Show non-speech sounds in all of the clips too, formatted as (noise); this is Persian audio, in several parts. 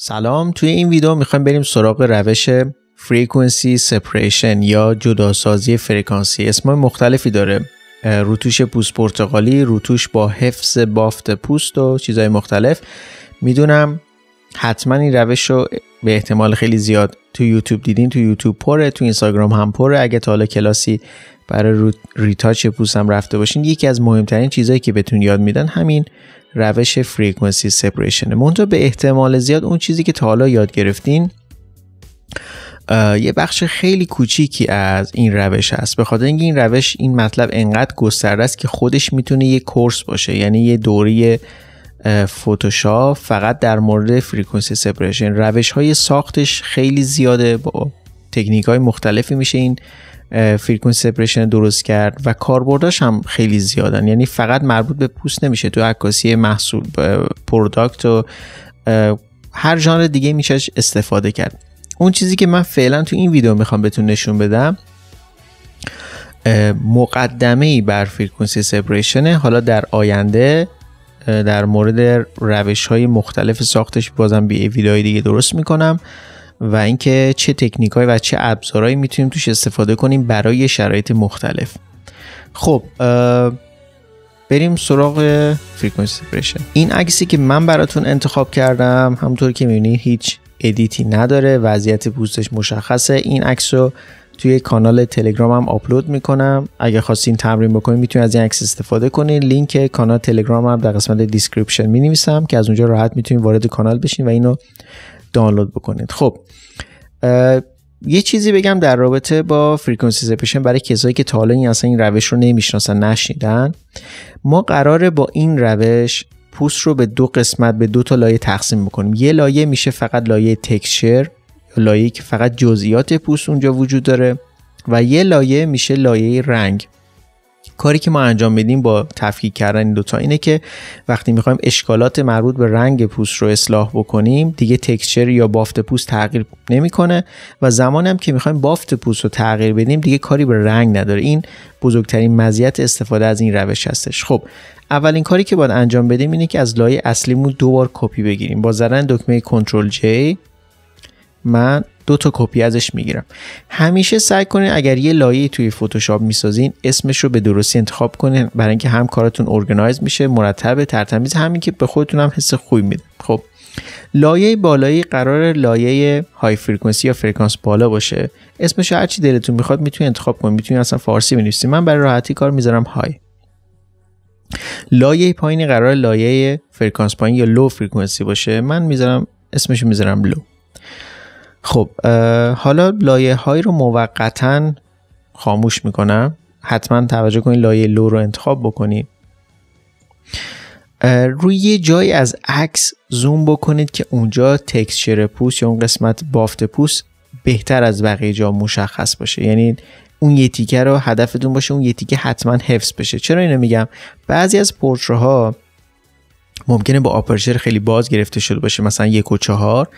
سلام توی این ویدیو میخوایم بریم سراغ روش فریکونسی سپریشن یا جداسازی فرکانسی اسم مختلفی داره روتوش پوست پرتغالی روتوش با حفظ بافت پوست و چیزهای مختلف میدونم حتما این روش رو به احتمال خیلی زیاد تو یوتیوب دیدین تو یوتیوب پره تو اینستاگرام هم پره اگه تا حالا کلاسی برای ریتاچ هم رفته باشین یکی از مهمترین چیزهایی که بهتون یاد میدن همین روش فریکونسی سپریشنه منتها به احتمال زیاد اون چیزی که تا حالا یاد گرفتین یه بخش خیلی کوچیکی از این روش هست به خاطر اینکه این روش این مطلب انقدر گسترده است که خودش میتونه یه کورس باشه یعنی یه دوره فوتوشاپ فقط در مورد فریکونسی سپریشن روش های ساختش خیلی زیاده با تکنیک های مختلفی میشه این فریکونسی سپریشن درست کرد و کاربرداش هم خیلی زیادن یعنی فقط مربوط به پوست نمیشه تو عکاسی محصول پروداکت و هر ژانر دیگه میشه استفاده کرد اون چیزی که من فعلا تو این ویدیو میخوام بهتون نشون بدم مقدمه ای بر فریکونسی سپریشنه حالا در آینده در مورد روش های مختلف ساختش بازم بی ویدیوهای دیگه درست میکنم و اینکه چه تکنیک و چه ابزارهایی میتونیم توش استفاده کنیم برای شرایط مختلف خب بریم سراغ فریکونسی سپریشن این عکسی که من براتون انتخاب کردم همونطور که میبینی هیچ ادیتی نداره وضعیت پوستش مشخصه این عکس رو توی کانال تلگرامم آپلود میکنم اگر خواستین تمرین بکنید میتونید از این عکس استفاده کنید لینک کانال تلگرامم در قسمت دیسکریپشن مینویسم که از اونجا راحت میتونید وارد کانال بشین و اینو دانلود بکنید خب یه چیزی بگم در رابطه با فریکونسی زپشن برای کسایی که تا حالا این اصلا این روش رو نمیشناسن نشنیدن ما قراره با این روش پوست رو به دو قسمت به دو تا لایه تقسیم بکنیم یه لایه میشه فقط لایه یا لایه که فقط جزئیات پوست اونجا وجود داره و یه لایه میشه لایه رنگ کاری که ما انجام میدیم با تفکیک کردن این دوتا اینه که وقتی میخوایم اشکالات مربوط به رنگ پوست رو اصلاح بکنیم دیگه تکسچر یا بافت پوست تغییر نمیکنه و زمانی هم که میخوایم بافت پوست رو تغییر بدیم دیگه کاری به رنگ نداره این بزرگترین مزیت استفاده از این روش هستش خب اولین کاری که باید انجام بدیم اینه که از لایه اصلیمون دوبار کپی بگیریم با زدن دکمه کنترل J من دو تا کپی ازش میگیرم همیشه سعی کنین اگر یه لایه توی فتوشاپ میسازین اسمش رو به درستی انتخاب کنین برای اینکه هم کارتون ارگنایز میشه مرتب ترتمیز همین که به خودتون هم حس خوبی میده خب لایه بالایی قرار لایه های فرکانسی یا فرکانس بالا باشه اسمش هر چی دلتون میخواد میتونی انتخاب کنید میتونی اصلا فارسی بنویسید من برای راحتی کار میذارم های لایه پایینی قرار لایه فرکانس پایین یا لو فرکانسی باشه من میذارم اسمش میذارم لو خب حالا لایه های رو موقتا خاموش میکنم حتما توجه کنید لایه لو رو انتخاب بکنید روی یه جایی از عکس زوم بکنید که اونجا تکسچر پوست یا اون قسمت بافت پوست بهتر از بقیه جا مشخص باشه یعنی اون یه تیکه رو هدفتون باشه اون یه تیکه حتما حفظ بشه چرا اینو میگم بعضی از پورتره ها ممکنه با آپرچر خیلی باز گرفته شده باشه مثلا یک و چهار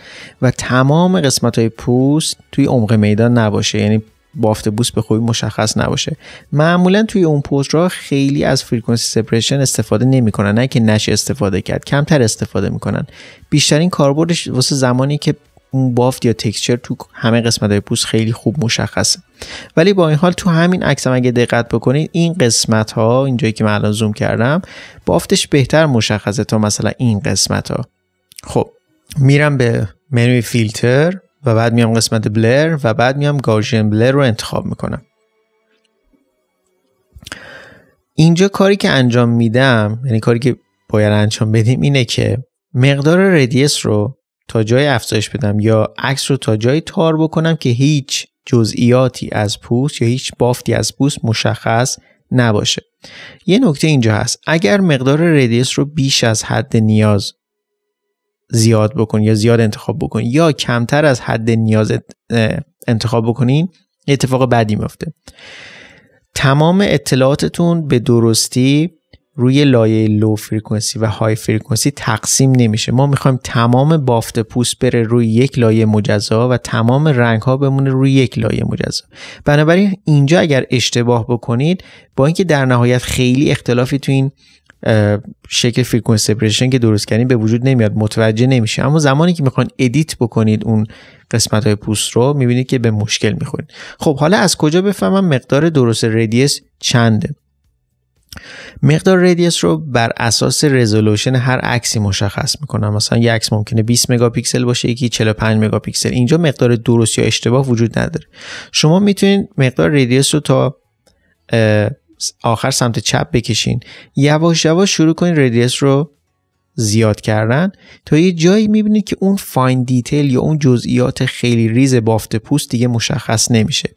و تمام قسمت های پوست توی عمق میدان نباشه یعنی بافت بوس به خوبی مشخص نباشه معمولا توی اون پوست را خیلی از فریکونسی سپریشن استفاده نمیکنن نه که نش استفاده کرد کمتر استفاده میکنن بیشترین کاربردش واسه زمانی که اون بافت یا تکسچر تو همه قسمت های پوست خیلی خوب مشخصه ولی با این حال تو همین عکس هم اگه دقت بکنید این قسمت ها اینجایی که من الان زوم کردم بافتش بهتر مشخصه تا مثلا این قسمت ها خب میرم به منوی فیلتر و بعد میام قسمت بلر و بعد میام گارژین بلر رو انتخاب میکنم اینجا کاری که انجام میدم یعنی کاری که باید انجام بدیم اینه که مقدار ردیس رو تا جای افزایش بدم یا عکس رو تا جای تار بکنم که هیچ جزئیاتی از پوست یا هیچ بافتی از پوست مشخص نباشه یه نکته اینجا هست اگر مقدار ردیس رو بیش از حد نیاز زیاد بکن یا زیاد انتخاب بکن یا کمتر از حد نیاز انتخاب بکنین اتفاق بدی میفته تمام اطلاعاتتون به درستی روی لایه لو فریکونسی و های فریکونسی تقسیم نمیشه ما میخوایم تمام بافت پوست بره روی یک لایه مجزا و تمام رنگ ها بمونه روی یک لایه مجزا بنابراین اینجا اگر اشتباه بکنید با اینکه در نهایت خیلی اختلافی تو این شکل فرکانس سپریشن که درست کردین به وجود نمیاد متوجه نمیشه اما زمانی که میخواین ادیت بکنید اون قسمت های پوست رو میبینید که به مشکل میخورید خب حالا از کجا بفهمم مقدار درست ردیس چنده مقدار ردیس رو بر اساس رزولوشن هر عکسی مشخص میکنم مثلا یک عکس ممکنه 20 مگاپیکسل باشه یکی 45 مگاپیکسل اینجا مقدار درست یا اشتباه وجود نداره شما میتونید مقدار ریدیس رو تا آخر سمت چپ بکشین یواش یواش شروع کنید ردیس رو زیاد کردن تا یه جایی میبینید که اون فاین دیتیل یا اون جزئیات خیلی ریز بافت پوست دیگه مشخص نمیشه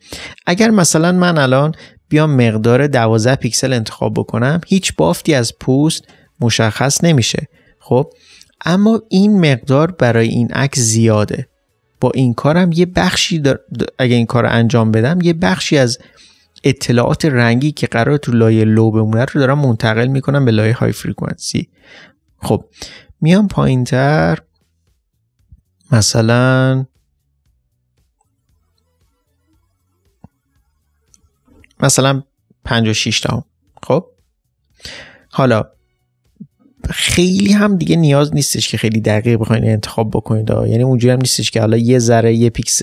اگر مثلا من الان بیام مقدار 12 پیکسل انتخاب بکنم هیچ بافتی از پوست مشخص نمیشه خب اما این مقدار برای این عکس زیاده با این کارم یه بخشی دار... اگه این کار انجام بدم یه بخشی از اطلاعات رنگی که قرار تو لایه لو بمونه رو دارم منتقل میکنم به لایه های فریکونسی خب میام پایین تر مثلا مثلا 56 تا خب حالا خیلی هم دیگه نیاز نیستش که خیلی دقیق بخواین انتخاب بکنید یعنی اونجوری هم نیستش که حالا یه ذره یه پیکس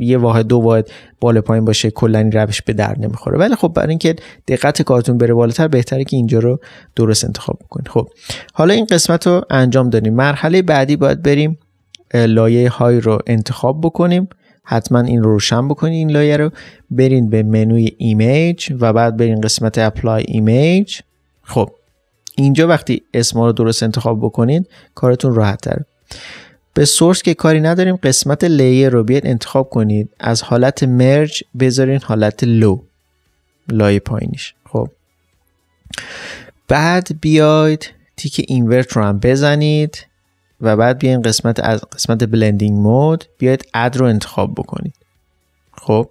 یه, واحد دو واحد بالا پایین باشه کلا این روش به در نمیخوره ولی خب برای اینکه دقت کارتون بره بالاتر بهتره که اینجا رو درست انتخاب بکنید خب حالا این قسمت رو انجام دادیم مرحله بعدی باید بریم لایه های رو انتخاب بکنیم حتما این رو روشن بکنید این لایه رو برین به منوی ایمیج و بعد برین قسمت اپلای ایمیج خب اینجا وقتی اسم رو درست انتخاب بکنید کارتون راحت تر به سورس که کاری نداریم قسمت لایه رو بیاد انتخاب کنید از حالت مرج بذارین حالت لو لایه پایینش خب بعد بیاید تیک اینورت رو هم بزنید و بعد بیاین قسمت از قسمت بلندینگ مود بیاید اد رو انتخاب بکنید خب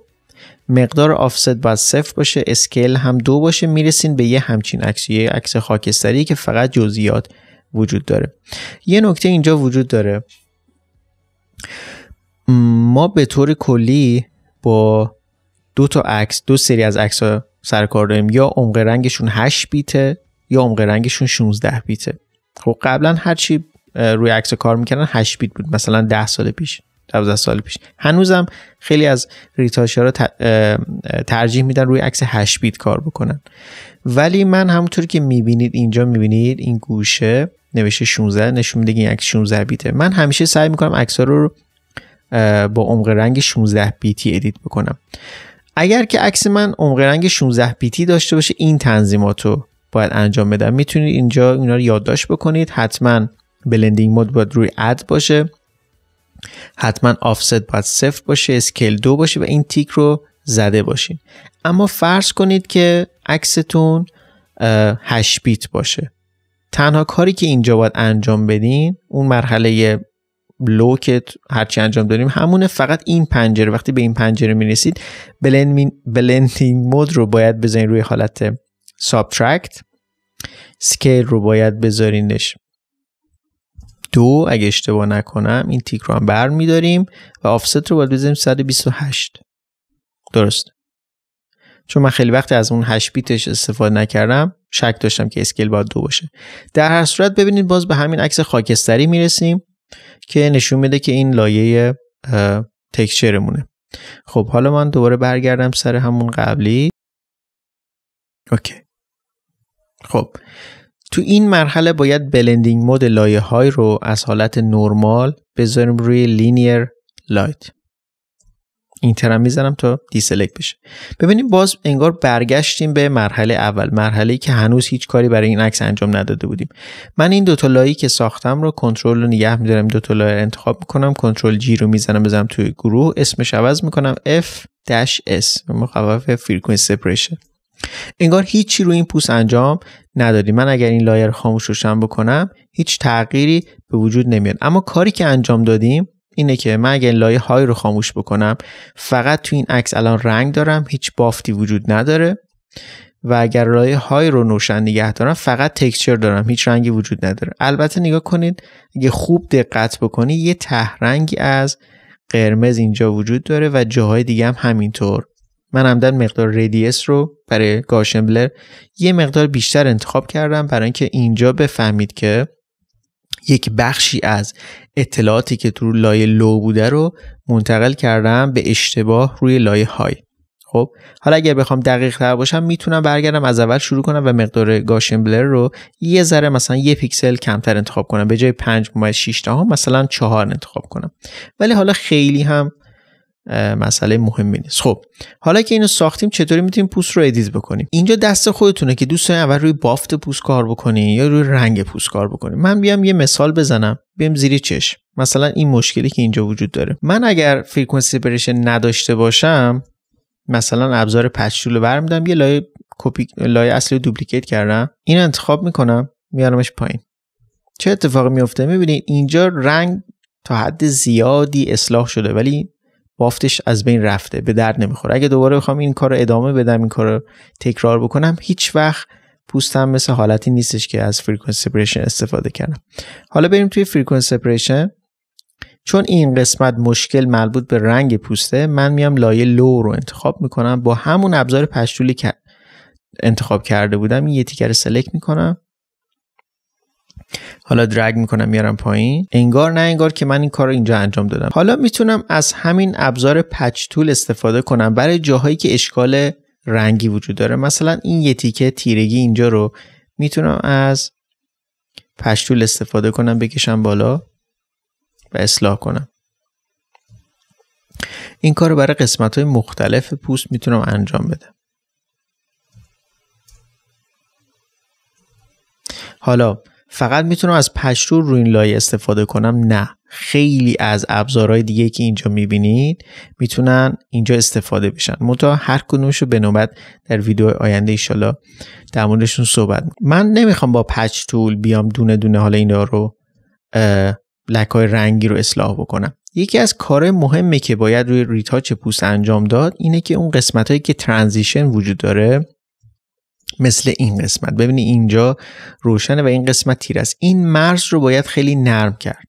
مقدار آفست باید صفر باشه اسکیل هم دو باشه میرسین به یه همچین عکس یه عکس خاکستری که فقط جزئیات وجود داره یه نکته اینجا وجود داره ما به طور کلی با دو تا عکس دو سری از عکس ها سرکار داریم یا عمق رنگشون 8 بیته یا عمق رنگشون 16 بیته خب قبلا هرچی روی عکس کار میکردن 8 بیت بود مثلا 10 سال پیش 12 سال پیش هنوزم خیلی از ریتاشا رو ترجیح میدن روی عکس 8 بیت کار بکنن ولی من همونطور که میبینید اینجا میبینید این گوشه نوشته 16 نشون میده این عکس 16 بیته من همیشه سعی میکنم عکس رو با عمق رنگ 16 بیتی ادیت بکنم اگر که عکس من عمق رنگ 16 بیتی داشته باشه این تنظیمات رو باید انجام بدم میتونید اینجا اینا رو یادداشت بکنید حتما بلندینگ مود باید روی اد باشه حتما آفست باید صفر باشه اسکیل دو باشه و این تیک رو زده باشین اما فرض کنید که عکستون 8 بیت باشه تنها کاری که اینجا باید انجام بدین اون مرحله لو که هرچی انجام داریم همونه فقط این پنجره وقتی به این پنجره میرسید بلندینگ مود رو باید بزنین روی حالت سابترکت سکیل رو باید بذارینش دو اگه اشتباه نکنم این تیک رو هم بر میداریم و آفست رو باید بذاریم 128 درست چون من خیلی وقت از اون 8 بیتش استفاده نکردم شک داشتم که اسکیل باید دو باشه در هر صورت ببینید باز به همین عکس خاکستری میرسیم که نشون میده که این لایه تکچرمونه خب حالا من دوباره برگردم سر همون قبلی اوکی خب تو این مرحله باید بلندینگ مود لایه های رو از حالت نرمال بذاریم روی لینیر لایت این ترم میزنم تا دیسلک بشه ببینیم باز انگار برگشتیم به مرحله اول مرحله ای که هنوز هیچ کاری برای این عکس انجام نداده بودیم من این دوتا لایی که ساختم رو کنترل رو نگه میدارم دوتا لایه رو انتخاب میکنم کنترل جی رو میزنم بزنم توی گروه اسمش عوض میکنم F-S مخفف فریکونسی سپریشن انگار هیچی روی این پوست انجام نداری من اگر این لایر خاموش روشن بکنم هیچ تغییری به وجود نمیاد اما کاری که انجام دادیم اینه که من اگر لایه های رو خاموش بکنم فقط تو این عکس الان رنگ دارم هیچ بافتی وجود نداره و اگر لایه های رو روشن نگه دارم فقط تکسچر دارم هیچ رنگی وجود نداره البته نگاه کنید اگه خوب دقت بکنی یه تهرنگی از قرمز اینجا وجود داره و جاهای دیگه هم همینطور من عمدن مقدار ریدیس رو برای گاشنبلر یه مقدار بیشتر انتخاب کردم برای اینکه اینجا بفهمید که یک بخشی از اطلاعاتی که تو لایه لو بوده رو منتقل کردم به اشتباه روی لایه های خب حالا اگر بخوام دقیق تر باشم میتونم برگردم از اول شروع کنم و مقدار گاشن بلر رو یه ذره مثلا یه پیکسل کمتر انتخاب کنم به جای 5 6 مثلا 4 انتخاب کنم ولی حالا خیلی هم مسئله مهمی نیست خب حالا که اینو ساختیم چطوری میتونیم پوست رو ادیت بکنیم اینجا دست خودتونه که دوست دارین اول روی بافت پوست کار بکنین یا روی رنگ پوست کار بکنین من بیام یه مثال بزنم بیام زیر چشم مثلا این مشکلی که اینجا وجود داره من اگر فرکانسی برشن نداشته باشم مثلا ابزار پچول رو برمیدم یه لایه کپی لایه اصلی رو دوپلیکیت کردم این انتخاب میکنم میارمش پایین چه اتفاقی میفته میبینید اینجا رنگ تا حد زیادی اصلاح شده ولی بافتش از بین رفته به درد نمیخوره اگه دوباره بخوام این کار رو ادامه بدم این کار رو تکرار بکنم هیچ وقت پوستم مثل حالتی نیستش که از فریکون سپریشن استفاده کردم حالا بریم توی فریکون سپریشن چون این قسمت مشکل مربوط به رنگ پوسته من میام لایه لو رو انتخاب میکنم با همون ابزار پشتولی که انتخاب کرده بودم یه تیکر سلکت میکنم حالا درگ میکنم میارم پایین انگار نه انگار که من این کار رو اینجا انجام دادم حالا میتونم از همین ابزار پچ تول استفاده کنم برای جاهایی که اشکال رنگی وجود داره مثلا این یه تیکه تیرگی اینجا رو میتونم از پچ تول استفاده کنم بکشم بالا و اصلاح کنم این کار رو برای قسمت های مختلف پوست میتونم انجام بدم حالا فقط میتونم از پشتور روی این لایه استفاده کنم نه خیلی از ابزارهای دیگه که اینجا میبینید میتونن اینجا استفاده بشن متا هر کدومشو به نوبت در ویدیو آینده ایشالا در موردشون صحبت من نمیخوام با پچ تول بیام دونه دونه حالا اینا رو لک های رنگی رو اصلاح بکنم یکی از کارهای مهمی که باید روی ریتاچ پوست انجام داد اینه که اون قسمت هایی که ترانزیشن وجود داره مثل این قسمت ببینی اینجا روشنه و این قسمت تیر است این مرز رو باید خیلی نرم کرد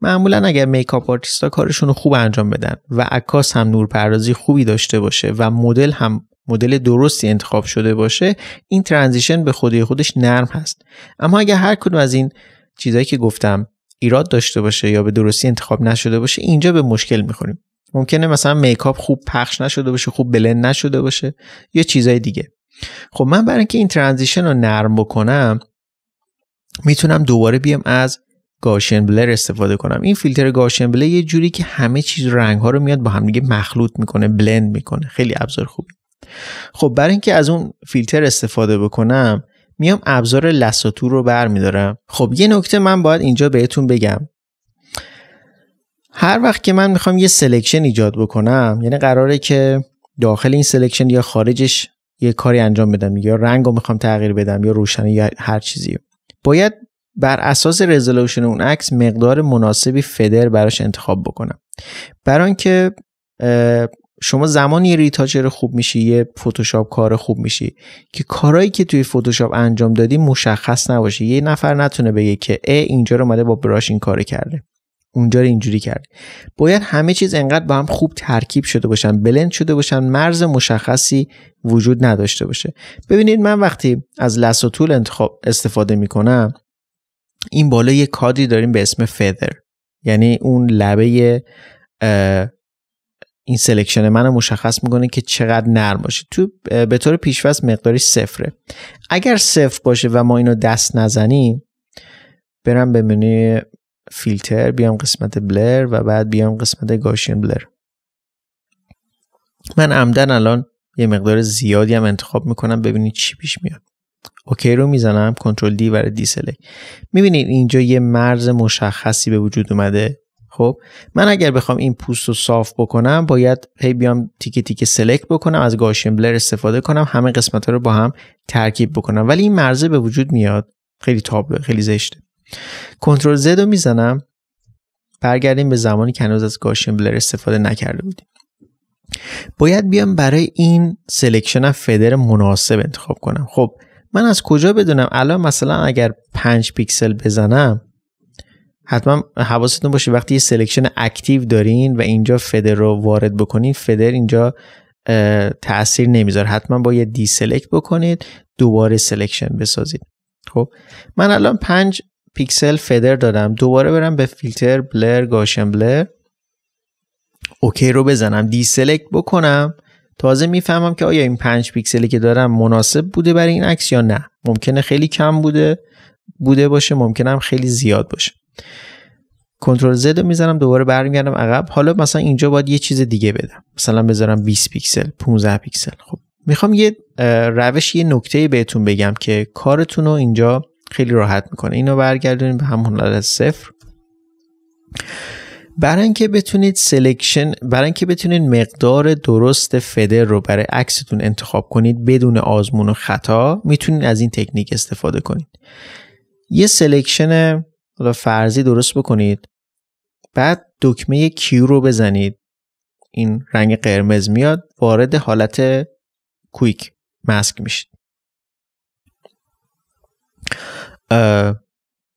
معمولا اگر میکاپ آرتیستا کارشون رو خوب انجام بدن و عکاس هم نورپردازی خوبی داشته باشه و مدل هم مدل درستی انتخاب شده باشه این ترانزیشن به خودی خودش نرم هست اما اگر هر کدوم از این چیزایی که گفتم ایراد داشته باشه یا به درستی انتخاب نشده باشه اینجا به مشکل میخوریم ممکنه مثلا میکاپ خوب پخش نشده باشه خوب بلند نشده باشه یا چیزای دیگه خب من برای اینکه این ترانزیشن رو نرم بکنم میتونم دوباره بیام از گاشن بلر استفاده کنم این فیلتر گاشن بلر یه جوری که همه چیز رنگ ها رو میاد با هم مخلوط میکنه بلند میکنه خیلی ابزار خوبی خب برای اینکه از اون فیلتر استفاده بکنم میام ابزار لساتور رو برمیدارم خب یه نکته من باید اینجا بهتون بگم هر وقت که من میخوام یه سلکشن ایجاد بکنم یعنی قراره که داخل این سلکشن یا خارجش یه کاری انجام بدم یا رنگ رو میخوام تغییر بدم یا روشنی یا هر چیزی باید بر اساس رزولوشن اون عکس مقدار مناسبی فدر براش انتخاب بکنم برای اینکه شما زمانی ریتاچر خوب میشی یه فتوشاپ کار خوب میشی که کارهایی که توی فتوشاپ انجام دادی مشخص نباشه یه نفر نتونه بگه که ا اینجا رو اومده با براش این کار کرده اونجا رو اینجوری کرد باید همه چیز انقدر با هم خوب ترکیب شده باشن بلند شده باشن مرز مشخصی وجود نداشته باشه ببینید من وقتی از لس و طول انتخاب استفاده میکنم این بالا یه کادری داریم به اسم فدر یعنی اون لبه این سلکشن من رو مشخص میکنه که چقدر نرم باشه تو به طور پیشفرض مقداری صفره اگر صفر باشه و ما اینو دست نزنیم برم به منوی فیلتر بیام قسمت بلر و بعد بیام قسمت گاشین بلر من عمدن الان یه مقدار زیادی هم انتخاب میکنم ببینید چی پیش میاد اوکی رو میزنم کنترل دی برای دی سلیک میبینید اینجا یه مرز مشخصی به وجود اومده خب من اگر بخوام این پوست رو صاف بکنم باید هی بیام تیکه تیکه سلک بکنم از گاشین بلر استفاده کنم همه قسمت ها رو با هم ترکیب بکنم ولی این مرزه به وجود میاد خیلی تابلو خیلی زشته کنترل زد رو میزنم برگردیم به زمانی که هنوز از گاشن بلر استفاده نکرده بودیم باید بیام برای این سلکشن فدر مناسب انتخاب کنم خب من از کجا بدونم الان مثلا اگر 5 پیکسل بزنم حتما حواستون باشه وقتی یه سلکشن اکتیو دارین و اینجا فدر رو وارد بکنین فدر اینجا تاثیر نمیذاره حتما با یه دی سلکت بکنید دوباره سلکشن بسازید خب من الان 5 پیکسل فدر دادم دوباره برم به فیلتر بلر گاشن بلر اوکی رو بزنم دیسلکت بکنم تازه میفهمم که آیا این پنج پیکسلی که دارم مناسب بوده برای این عکس یا نه ممکنه خیلی کم بوده بوده باشه ممکنه هم خیلی زیاد باشه کنترل زد میزنم دوباره برمیگردم عقب حالا مثلا اینجا باید یه چیز دیگه بدم مثلا بذارم 20 پیکسل 15 پیکسل خب میخوام یه روش یه نکته بهتون بگم که کارتون رو اینجا خیلی راحت میکنه اینو برگردونیم به همون حالت صفر برای اینکه بتونید سلکشن برای اینکه بتونید مقدار درست فدر رو برای عکستون انتخاب کنید بدون آزمون و خطا میتونید از این تکنیک استفاده کنید یه سلکشن حالا فرضی درست بکنید بعد دکمه کیو رو بزنید این رنگ قرمز میاد وارد حالت کویک ماسک میشید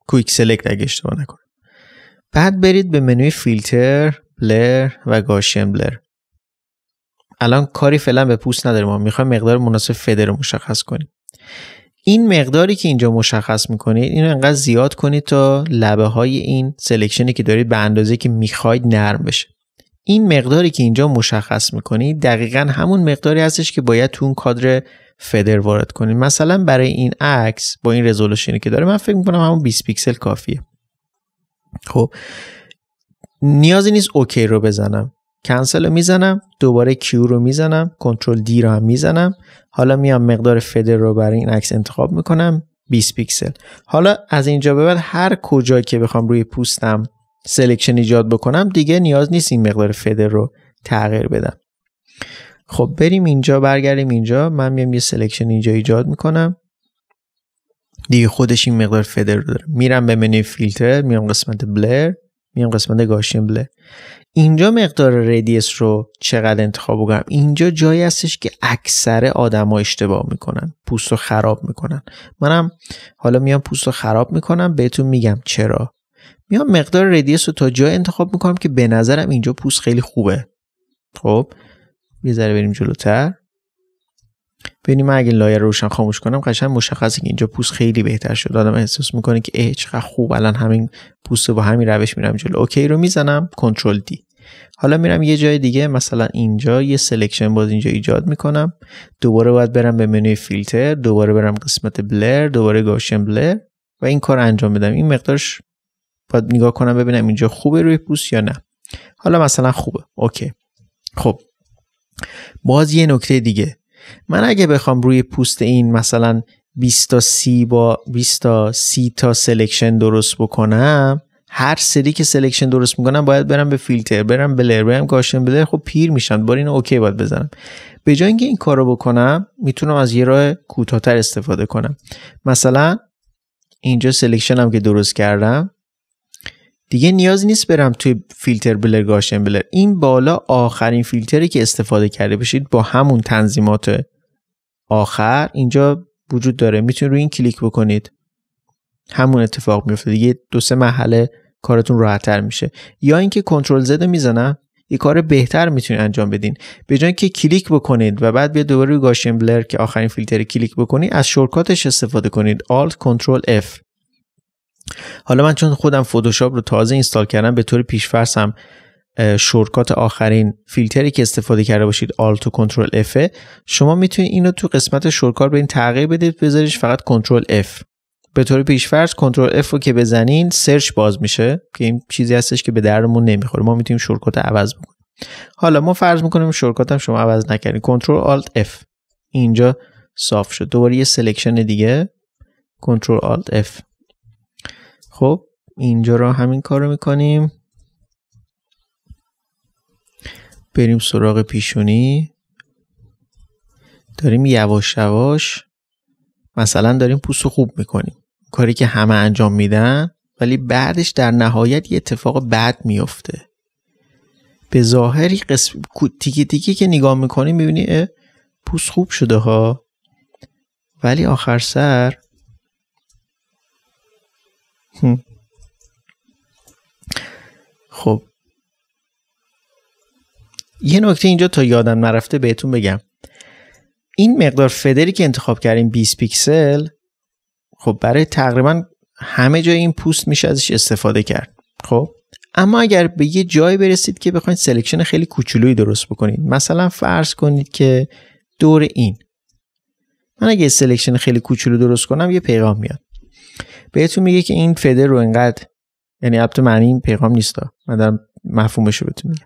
کویک سلکت اگه اشتباه نکنم بعد برید به منوی فیلتر بلر و گاشین بلر الان کاری فعلا به پوست نداره ما میخوایم مقدار مناسب فدر رو مشخص کنیم این مقداری که اینجا مشخص میکنید اینو انقدر زیاد کنید تا لبه های این سلکشنی که دارید به اندازه که میخواید نرم بشه این مقداری که اینجا مشخص میکنید دقیقا همون مقداری هستش که باید تو اون کادر فدر وارد کنید مثلا برای این عکس با این رزولوشنی که داره من فکر میکنم همون 20 پیکسل کافیه خب نیازی نیست اوکی رو بزنم کنسل رو میزنم دوباره کیو رو میزنم کنترل دی رو هم میزنم حالا میام مقدار فدر رو برای این عکس انتخاب میکنم 20 پیکسل حالا از اینجا به بعد هر کجایی که بخوام روی پوستم سلکشن ایجاد بکنم دیگه نیاز نیست این مقدار فدر رو تغییر بدم خب بریم اینجا برگردیم اینجا من میام یه سلکشن اینجا ایجاد میکنم دیگه خودش این مقدار فدر رو داره میرم به منوی فیلتر میام قسمت بلر میام قسمت گاشین بلر اینجا مقدار ردیس رو چقدر انتخاب کنم اینجا جایی هستش که اکثر آدما اشتباه میکنن پوست رو خراب میکنن منم حالا میام پوست رو خراب میکنم بهتون میگم چرا میام مقدار ردیس رو تا جای انتخاب میکنم که به نظرم اینجا پوست خیلی خوبه خب یه ذره بریم جلوتر ببینیم من اگه لایه روشن خاموش کنم قشنگ مشخصه که اینجا پوست خیلی بهتر شد آدم احساس میکنه که ایچ چقدر خوب الان همین پوست رو با همین روش میرم جلو اوکی رو میزنم کنترل دی حالا میرم یه جای دیگه مثلا اینجا یه سلکشن باز اینجا ایجاد میکنم دوباره باید برم به منوی فیلتر دوباره برم قسمت بلر دوباره گاشن بلر و این کار انجام بدم این مقدارش باید نگاه کنم ببینم اینجا خوبه روی پوست یا نه حالا مثلا خوبه اوکی خب باز یه نکته دیگه من اگه بخوام روی پوست این مثلا 20 تا 30 با 20 تا 30 تا سلکشن درست بکنم هر سری که سلکشن درست میکنم باید برم به فیلتر برم لر برم گاشن بلر خب پیر میشم بار اینو اوکی باید بزنم به جای اینکه این کارو بکنم میتونم از یه راه کوتاهتر استفاده کنم مثلا اینجا هم که درست کردم دیگه نیازی نیست برم توی فیلتر بلر گاشن بلر این بالا آخرین فیلتری که استفاده کرده باشید با همون تنظیمات آخر اینجا وجود داره میتونید روی این کلیک بکنید همون اتفاق میفته دیگه دو سه محله کارتون راحتتر میشه یا اینکه کنترل زد میزنم یه کار بهتر میتونید انجام بدین به جای اینکه کلیک بکنید و بعد بیاید دوباره روی گاشن بلر که آخرین فیلتر کلیک بکنید از شورکاتش استفاده کنید Alt Control F حالا من چون خودم فتوشاپ رو تازه اینستال کردم به طور هم شرکات آخرین فیلتری که استفاده کرده باشید Alt و کنترل F شما میتونید اینو تو قسمت شورکار به این تغییر بدید بذاریش فقط کنترل F به طور پیشفرض کنترل F رو که بزنین سرچ باز میشه که این چیزی هستش که به درمون نمیخوره ما میتونیم شرکات عوض بکنیم حالا ما فرض میکنیم شورکات هم شما عوض نکردین کنترل Alt F اینجا صاف شد دوباره یه سلکشن دیگه کنترل Alt F خب اینجا را همین کار رو میکنیم بریم سراغ پیشونی داریم یواش یواش مثلا داریم پوست خوب میکنیم کاری که همه انجام میدن ولی بعدش در نهایت یه اتفاق بد میفته به ظاهری قسم تیکه تیکی که نگاه میکنیم میبینی پوست خوب شده ها ولی آخر سر خب یه نکته اینجا تا یادم نرفته بهتون بگم این مقدار فدری که انتخاب کردیم 20 پیکسل خب برای تقریبا همه جای این پوست میشه ازش استفاده کرد خب اما اگر به یه جایی برسید که بخواید سلکشن خیلی کوچولویی درست بکنید مثلا فرض کنید که دور این من اگه سلکشن خیلی کوچولو درست کنم یه پیغام میاد بهتون میگه که این فدر رو انقدر یعنی البته معنی این پیغام نیستا من دارم مفهومش رو بهتون میگم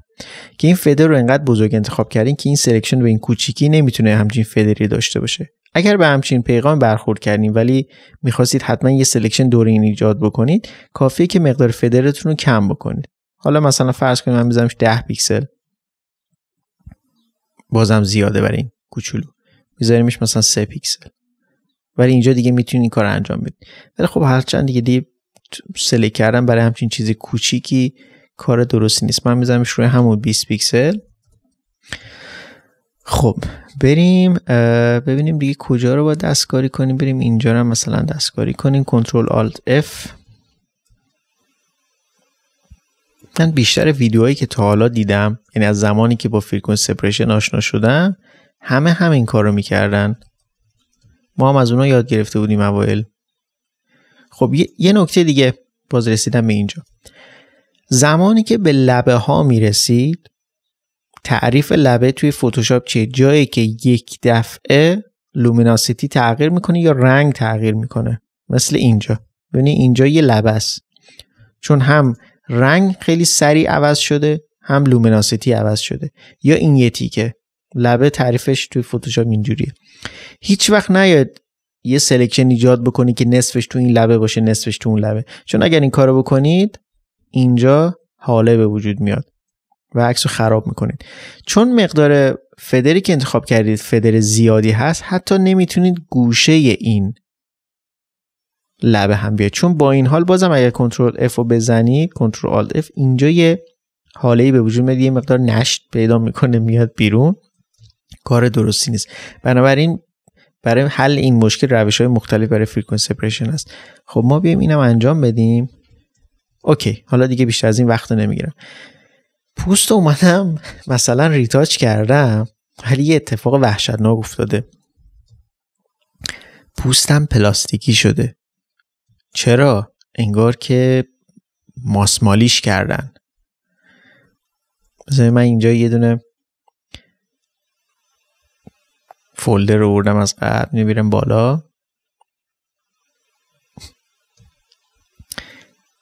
که این فدر رو انقدر بزرگ انتخاب کردین که این سلکشن به این کوچیکی نمیتونه همچین فدری داشته باشه اگر به همچین پیغام برخورد کردین ولی میخواستید حتما یه سلکشن دور این ایجاد بکنید کافیه که مقدار فدرتون رو کم بکنید حالا مثلا فرض کنیم من میذارمش 10 پیکسل بازم زیاده برای کوچولو میذاریمش مثلا 3 پیکسل ولی اینجا دیگه میتونی این کار انجام بدی. ولی خب هرچند دیگه دیگه سلی کردم برای همچین چیز کوچیکی کار درستی نیست من میزنمش روی همون 20 پیکسل خب بریم ببینیم دیگه کجا رو با دستکاری کنیم بریم اینجا رو مثلا دستکاری کنیم کنترل آلت F من بیشتر ویدیوهایی که تا حالا دیدم یعنی از زمانی که با فریکونس سپریشن آشنا شدم همه همین کار رو میکردن ما هم از اونا یاد گرفته بودیم اوایل خب یه نکته دیگه باز رسیدم به اینجا زمانی که به لبه ها میرسید تعریف لبه توی فتوشاپ چیه جایی که یک دفعه لومیناسیتی تغییر میکنه یا رنگ تغییر میکنه مثل اینجا ببینی اینجا یه لبه است چون هم رنگ خیلی سریع عوض شده هم لومیناسیتی عوض شده یا این یه تیکه لبه تعریفش توی فتوشاپ اینجوریه هیچ وقت نیاد یه سلکشن ایجاد بکنی که نصفش تو این لبه باشه نصفش تو اون لبه چون اگر این کارو بکنید اینجا حاله به وجود میاد و عکس رو خراب میکنید چون مقدار فدری که انتخاب کردید فدر زیادی هست حتی نمیتونید گوشه این لبه هم بیاد چون با این حال بازم اگر کنترل F رو بزنی کنترل Alt F اینجا یه حاله به وجود میاد یه مقدار نشت پیدا میکنه میاد بیرون کار درستی نیست بنابراین برای حل این مشکل روش های مختلف برای فرکانس سپریشن هست خب ما بیایم اینم انجام بدیم اوکی حالا دیگه بیشتر از این وقت نمیگیرم پوست اومدم مثلا ریتاچ کردم ولی یه اتفاق وحشتناک افتاده پوستم پلاستیکی شده چرا انگار که ماسمالیش کردن مثلا من اینجا یه دونه فولدر رو بردم از قبل میبیرم بالا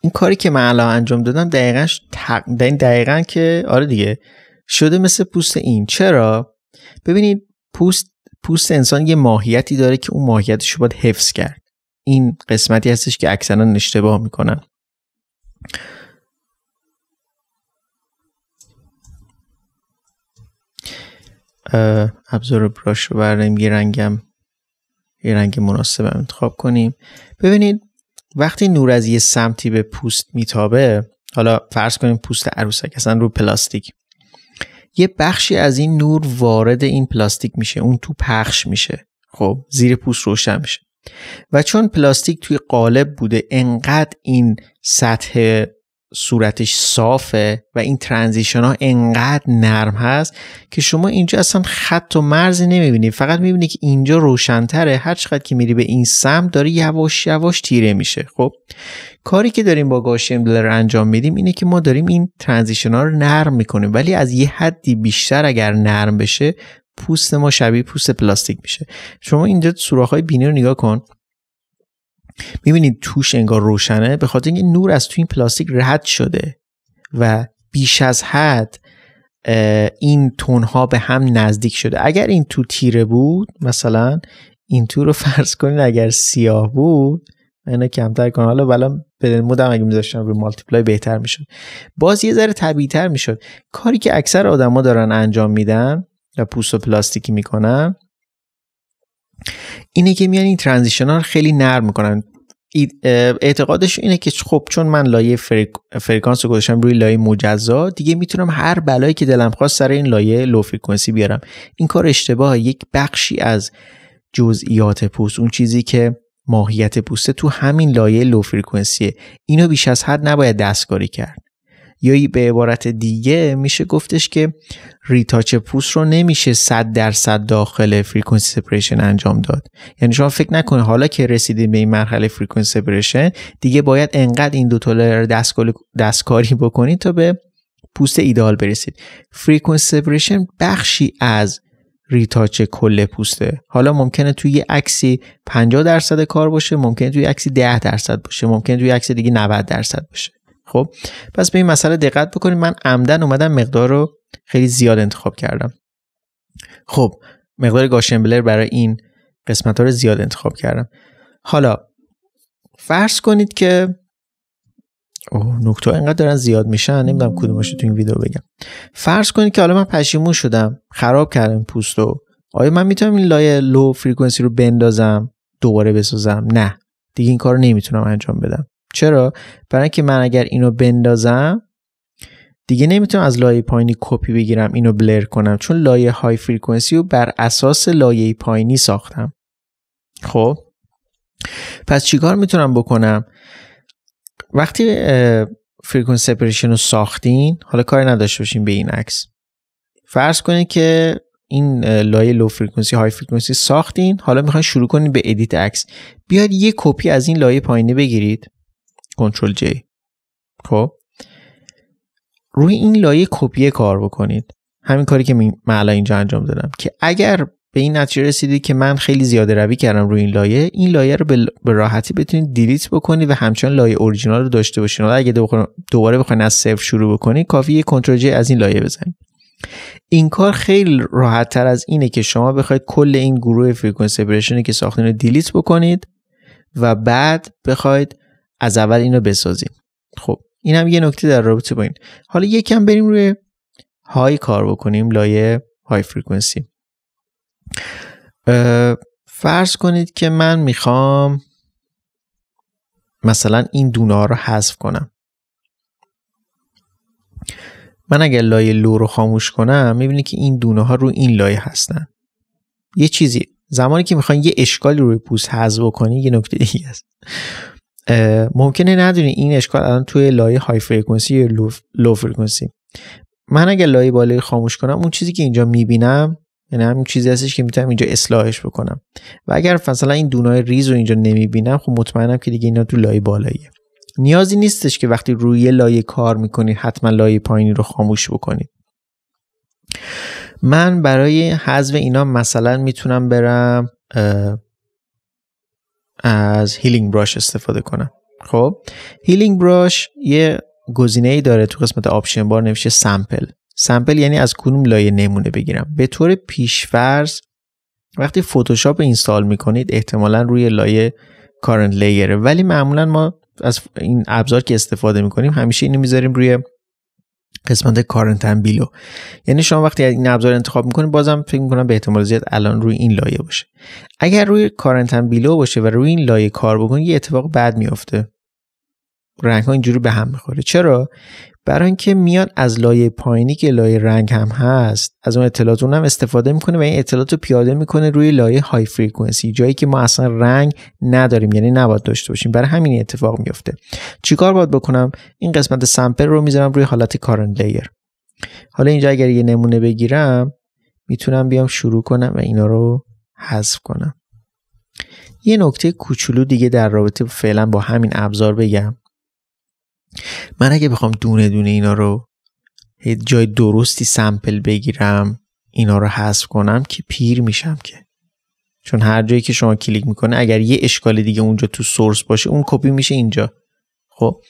این کاری که من الان انجام دادم دقیقا, تق... دقیقا که آره دیگه شده مثل پوست این چرا ببینید پوست پوست انسان یه ماهیتی داره که اون ماهیتش رو باید حفظ کرد این قسمتی هستش که اکثرا اشتباه میکنن ابزار براش رو برداریم یه رنگم یه رنگ مناسبم انتخاب کنیم ببینید وقتی نور از یه سمتی به پوست میتابه حالا فرض کنیم پوست عروسک اصلا رو پلاستیک یه بخشی از این نور وارد این پلاستیک میشه اون تو پخش میشه خب زیر پوست روشن میشه و چون پلاستیک توی قالب بوده انقدر این سطح صورتش صافه و این ترانزیشن ها انقدر نرم هست که شما اینجا اصلا خط و مرزی نمیبینی فقط میبینی که اینجا روشنتره هر چقدر که میری به این سمت داره یواش یواش تیره میشه خب کاری که داریم با گاشیم دلر انجام میدیم اینه که ما داریم این ترانزیشن ها رو نرم میکنیم ولی از یه حدی بیشتر اگر نرم بشه پوست ما شبیه پوست پلاستیک میشه شما اینجا های بینی رو نگاه کن میبینید توش انگار روشنه به خاطر اینکه نور از تو این پلاستیک رد شده و بیش از حد این تونها به هم نزدیک شده اگر این تو تیره بود مثلا این تو رو فرض کنید، اگر سیاه بود من کمتر کنم حالا ولی مودم اگه میذاشتم روی مالتیپلای بهتر میشد باز یه ذره طبیعی تر میشد کاری که اکثر آدما دارن انجام میدن و پوست و پلاستیکی میکنن اینه که میان این ترانزیشن ها رو خیلی نرم میکنن اعتقادش اینه که خب چون من لایه فرکانس رو گذاشتم روی لایه مجزا دیگه میتونم هر بلایی که دلم خواست سر این لایه لو فرکانسی بیارم این کار اشتباه یک بخشی از جزئیات پوست اون چیزی که ماهیت پوسته تو همین لایه لو فرکانسیه اینو بیش از حد نباید دستکاری کرد یا به عبارت دیگه میشه گفتش که ریتاچ پوست رو نمیشه 100 درصد داخل فریکونسی سپریشن انجام داد یعنی شما فکر نکنید حالا که رسیدیم به این مرحله فریکونسی سپریشن دیگه باید انقدر این دو تولر دستکاری بکنید تا به پوست ایدال برسید فریکونسی سپریشن بخشی از ریتاچ کل پوسته حالا ممکنه توی یه عکسی 50 درصد کار باشه ممکنه توی عکسی 10 درصد باشه ممکنه توی عکس دیگه 90 درصد باشه خب پس به این مسئله دقت بکنید من عمدن اومدم مقدار رو خیلی زیاد انتخاب کردم خب مقدار گاشنبلر برای این قسمت ها رو زیاد انتخاب کردم حالا فرض کنید که اوه نکته اینقدر دارن زیاد میشن نمیدونم کدومش تو این ویدیو بگم فرض کنید که حالا من پشیمون شدم خراب کردم پوست رو آیا من میتونم این لایه لو فریکونسی رو بندازم دوباره بسازم نه دیگه این کار رو نمیتونم انجام بدم چرا برای اینکه من اگر اینو بندازم دیگه نمیتونم از لایه پایینی کپی بگیرم اینو بلر کنم چون لایه های فریکونسی رو بر اساس لایه پایینی ساختم خب پس چیکار میتونم بکنم وقتی فریکونسی سپریشن رو ساختین حالا کار نداشته باشین به این عکس فرض کنید که این لایه لو فریکونسی های فریکونسی ساختین حالا میخواین شروع کنید به ادیت عکس بیاید یه کپی از این لایه پایینی بگیرید کنترل J خب روی این لایه کپی کار بکنید همین کاری که من الان اینجا انجام دادم که اگر به این نتیجه رسیدید که من خیلی زیاده روی کردم روی این لایه این لایه رو به راحتی بتونید دیلیت بکنید و همچنان لایه اورجینال رو داشته باشین حالا اگه دوباره بخواین از صفر شروع بکنید کافیه کنترل J از این لایه بزنید این کار خیلی راحت تر از اینه که شما بخواید کل این گروه فرکانس سپریشنی که ساختین رو دیلیت بکنید و بعد بخواید از اول اینو رو بسازیم خب این هم یه نکته در رابطه با این حالا یکم بریم روی های کار بکنیم لایه های فریکونسی فرض کنید که من میخوام مثلا این دونه ها رو حذف کنم من اگر لایه لو رو خاموش کنم میبینید که این دونه ها رو این لایه هستن یه چیزی زمانی که میخواین یه اشکالی روی پوست حذف کنی یه نکته دیگه است ممکنه ندونی این اشکال الان توی لایه های فرکانسی یا لو, فرکانسی من اگر لایه بالایی خاموش کنم اون چیزی که اینجا میبینم یعنی همین چیزی هستش که میتونم اینجا اصلاحش بکنم و اگر مثلا این دونای ریز رو اینجا نمیبینم خب مطمئنم که دیگه اینا تو لایه بالاییه نیازی نیستش که وقتی روی لایه کار میکنید حتما لایه پایینی رو خاموش بکنید من برای حذف اینا مثلا میتونم برم از هیلینگ براش استفاده کنم خب هیلینگ براش یه گزینه ای داره تو قسمت آپشن بار نوشته سمپل سمپل یعنی از کدوم لایه نمونه بگیرم به طور پیشفرض وقتی فتوشاپ اینستال میکنید احتمالا روی لایه کارنت layer ولی معمولا ما از این ابزار که استفاده میکنیم همیشه اینو میذاریم روی قسمت کارنتن بیلو یعنی شما وقتی این ابزار انتخاب میکنید بازم فکر میکنم به احتمال زیاد الان روی این لایه باشه اگر روی کارنتن بیلو باشه و روی این لایه کار بکنید یه اتفاق بد میافته رنگ ها اینجوری به هم میخوره چرا برای اینکه میان از لایه پایینی که لایه رنگ هم هست از اون اطلاعات اون هم استفاده میکنه و این اطلاعات رو پیاده میکنه روی لایه های فریکونسی جایی که ما اصلا رنگ نداریم یعنی نباید داشته باشیم برای همین اتفاق میفته چیکار باید بکنم این قسمت سمپل رو میذارم روی حالت کارن لیر حالا اینجا اگر یه نمونه بگیرم میتونم بیام شروع کنم و اینا رو حذف کنم یه نکته کوچولو دیگه در رابطه فعلا با همین ابزار بگم من اگه بخوام دونه دونه اینا رو یه جای درستی سمپل بگیرم اینا رو حذف کنم که پیر میشم که چون هر جایی که شما کلیک میکنه اگر یه اشکال دیگه اونجا تو سورس باشه اون کپی میشه اینجا خب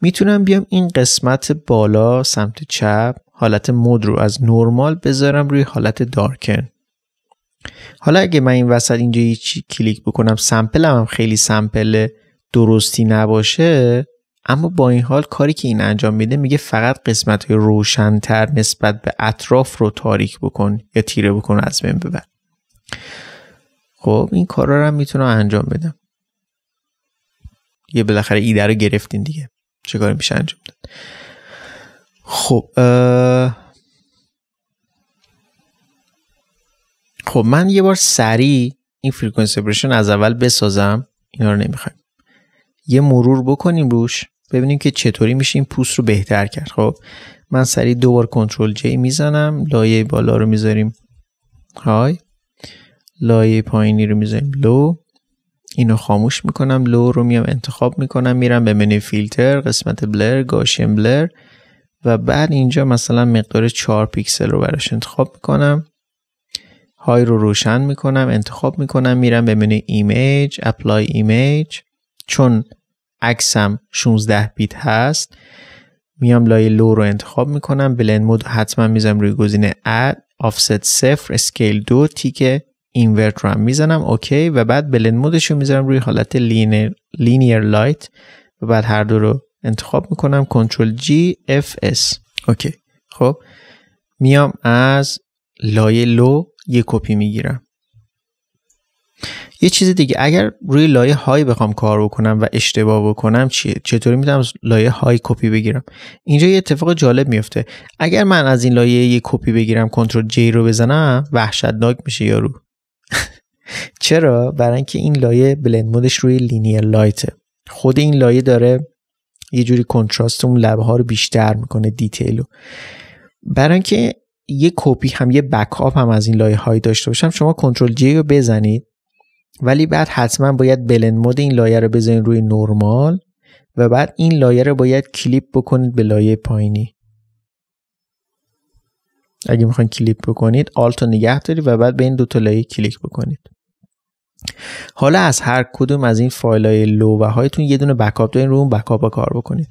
میتونم بیام این قسمت بالا سمت چپ حالت مود رو از نرمال بذارم روی حالت دارکن حالا اگه من این وسط اینجا چی کلیک بکنم سمپل هم خیلی سمپل درستی نباشه اما با این حال کاری که این انجام میده میگه فقط قسمت های روشنتر نسبت به اطراف رو تاریک بکن یا تیره بکن از بین ببر خب این کارا رو هم میتونم انجام بدم یه بالاخره ایده رو گرفتین دیگه چه کاری میشه انجام داد خب خب من یه بار سریع این فریکونسی از اول بسازم اینا رو نمیخوایم یه مرور بکنیم روش ببینیم که چطوری میشه این پوست رو بهتر کرد خب من سریع دوبار کنترل جی میزنم لایه بالا رو میذاریم های لایه پایینی رو میذاریم لو اینو خاموش میکنم لو رو میام انتخاب میکنم میرم به منوی فیلتر قسمت بلر گاشن بلر و بعد اینجا مثلا مقدار 4 پیکسل رو براش انتخاب میکنم های رو روشن میکنم انتخاب میکنم میرم به منوی ایمیج اپلای ایمیج چون عکسم 16 بیت هست میام لایه لو رو انتخاب میکنم بلند مود حتما میزنم روی گزینه اد آفست صفر اسکیل دو تیک اینورت رو هم میزنم اوکی و بعد بلند مودش رو میزنم روی حالت لینیر, لینیر لایت و بعد هر دو رو انتخاب میکنم کنترل جی اف اس اوکی خب میام از لایه لو یه کپی میگیرم یه چیز دیگه اگر روی لایه های بخوام کار بکنم و اشتباه بکنم چیه چطوری میتونم از لایه های کپی بگیرم اینجا یه اتفاق جالب میفته اگر من از این لایه یه کپی بگیرم کنترل جی رو بزنم وحشتناک میشه یارو (laughs) چرا برای اینکه این لایه بلند مودش روی لینیر لایته خود این لایه داره یه جوری کنتراست اون لبه ها رو بیشتر میکنه دیتیل رو برای اینکه یه کپی هم یه بکاپ هم از این لایه های داشته باشم شما کنترل جی رو بزنید ولی بعد حتما باید بلند مود این لایه رو بزنید روی نرمال و بعد این لایه رو باید کلیپ بکنید به لایه پایینی اگه میخواین کلیپ بکنید آلت رو نگه دارید و بعد به این دوتا لایه کلیک بکنید حالا از هر کدوم از این فایل های لو هایتون یه دونه بکاپ دارین رو اون بکاپ کار بکنید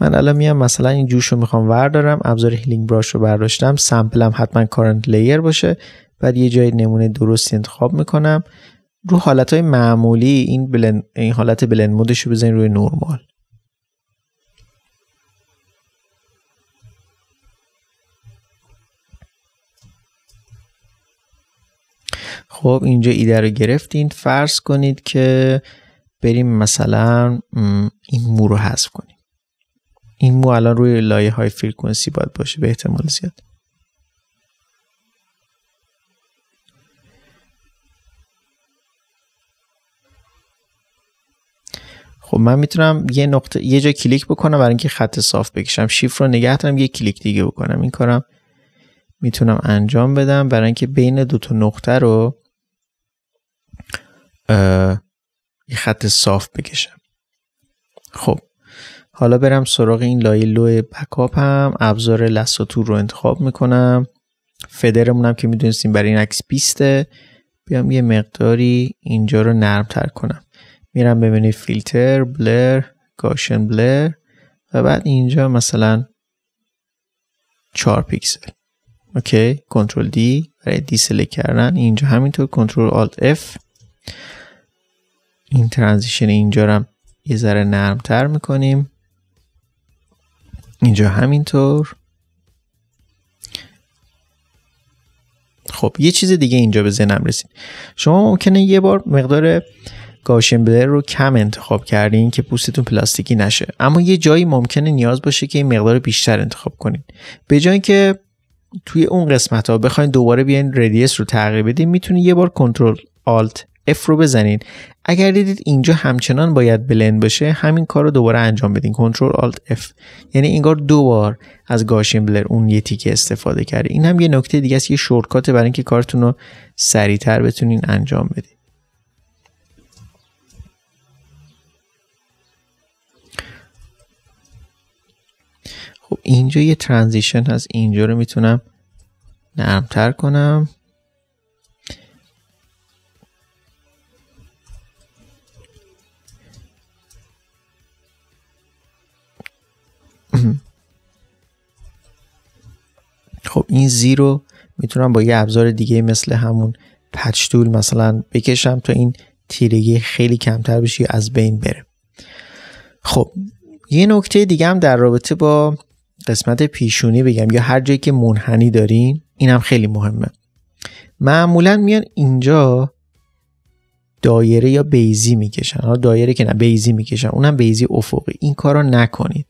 من الان میام مثلا این جوش رو میخوام وردارم ابزار هیلینگ براش رو برداشتم سمپلم حتما کارنت لیر باشه بعد یه جای نمونه درستی انتخاب میکنم رو حالت های معمولی این, این حالت بلند مودش رو بزنید روی نرمال خب اینجا ایده رو گرفتین فرض کنید که بریم مثلا این مو رو حذف کنیم این مو الان روی لایه های فرکانسی باید باشه به احتمال زیاد خب من میتونم یه نقطه یه جا کلیک بکنم برای اینکه خط صاف بکشم شیفت رو نگه دارم یه کلیک دیگه بکنم این کارم میتونم انجام بدم برای اینکه بین دو تا نقطه رو یه خط صاف بکشم خب حالا برم سراغ این لایه لو بکاپ هم ابزار لساتور رو انتخاب میکنم فدرمون هم که میدونستیم برای این عکس بیسته بیام یه مقداری اینجا رو نرم تر کنم میرم ببینید فیلتر بلر گاشن بلر و بعد اینجا مثلا 4 پیکسل اوکی کنترل دی برای دی کردن اینجا همینطور کنترل آلت اف این ترانزیشن اینجا رو یه ذره نرمتر میکنیم اینجا همینطور خب یه چیز دیگه اینجا به ذهنم رسید شما ممکنه یه بار مقدار گاشن بلر رو کم انتخاب کردین که پوستتون پلاستیکی نشه اما یه جایی ممکنه نیاز باشه که این مقدار بیشتر انتخاب کنین به جای که توی اون قسمت ها بخواین دوباره بیاین ردیس رو تغییر بدین میتونین یه بار کنترل آلت F رو بزنین اگر دیدید اینجا همچنان باید بلند باشه همین کار رو دوباره انجام بدین کنترل آلت F یعنی اینگار دو بار از گاشین بلر اون یه تیکه استفاده کرده این هم یه نکته دیگه است یه شورتکات برای اینکه کارتون رو سریعتر بتونین انجام بدین خب اینجا یه ترانزیشن هست اینجا رو میتونم نرمتر کنم خب این زی رو میتونم با یه ابزار دیگه مثل همون پچ تول مثلا بکشم تا این تیرگی خیلی کمتر بشه از بین بره خب یه نکته دیگه هم در رابطه با قسمت پیشونی بگم یا هر جایی که منحنی دارین هم خیلی مهمه معمولا میان اینجا دایره یا بیزی میکشن حالا دایره که نه بیزی میکشن اونم بیزی افقی این کارو نکنید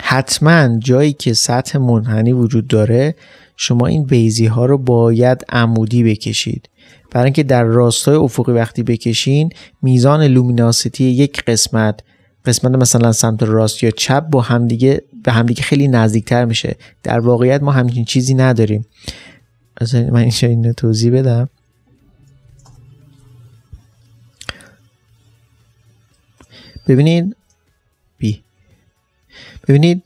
حتما جایی که سطح منحنی وجود داره شما این بیزی ها رو باید عمودی بکشید برای اینکه در راستای افقی وقتی بکشین میزان لومیناسیتی یک قسمت قسمت مثلا سمت راست یا چپ با همدیگه به همدیگه خیلی نزدیکتر میشه در واقعیت ما همچین چیزی نداریم من اینجا رو توضیح بدم ببینید بی ببینید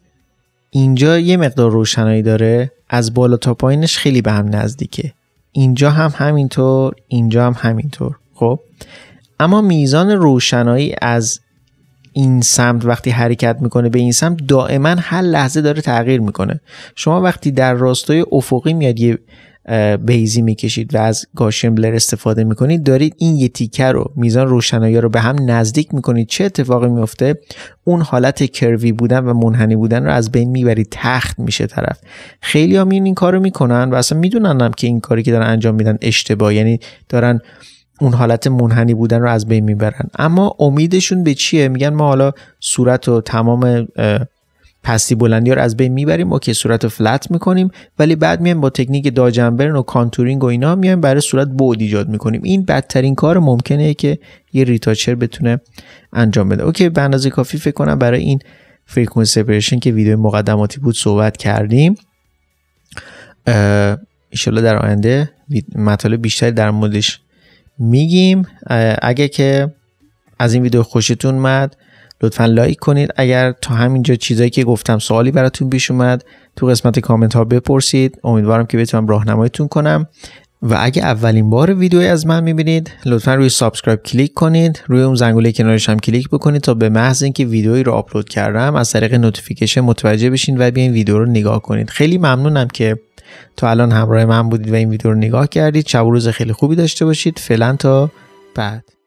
اینجا یه مقدار روشنایی داره از بالا تا پایینش خیلی به هم نزدیکه اینجا هم همینطور اینجا هم همینطور خب اما میزان روشنایی از این سمت وقتی حرکت میکنه به این سمت دائما هر لحظه داره تغییر میکنه شما وقتی در راستای افقی میاد یه بیزی میکشید و از گاشمبلر استفاده میکنید دارید این یه تیکه رو میزان روشنایی رو به هم نزدیک میکنید چه اتفاقی میفته اون حالت کروی بودن و منحنی بودن رو از بین میبرید تخت میشه طرف خیلی هم این, کار رو میکنن و اصلا میدونن هم که این کاری که دارن انجام میدن اشتباه یعنی دارن اون حالت منحنی بودن رو از بین میبرن اما امیدشون به چیه میگن ما حالا صورت و تمام پستی بلندی رو از بین میبریم اوکی صورت رو فلت میکنیم ولی بعد میایم با تکنیک داجنبرن و کانتورینگ و اینا میایم برای صورت بعد ایجاد میکنیم این بدترین کار ممکنه که یه ریتاچر بتونه انجام بده اوکی به اندازه کافی فکر کنم برای این فریکون سپریشن که ویدیو مقدماتی بود صحبت کردیم در آینده مطالب بیشتری در موردش میگیم اگه که از این ویدیو خوشتون اومد لطفا لایک کنید اگر تا همینجا چیزایی که گفتم سوالی براتون پیش اومد تو قسمت کامنت ها بپرسید امیدوارم که بتونم راهنماییتون کنم و اگه اولین بار ویدیوی از من میبینید لطفا روی سابسکرایب کلیک کنید روی اون زنگوله کنارش هم کلیک بکنید تا به محض اینکه ویدیویی رو آپلود کردم از طریق نوتیفیکیشن متوجه بشین و بیاین ویدیو رو نگاه کنید خیلی ممنونم که تا الان همراه من بودید و این ویدیو رو نگاه کردید شب و روز خیلی خوبی داشته باشید فعلا تا بعد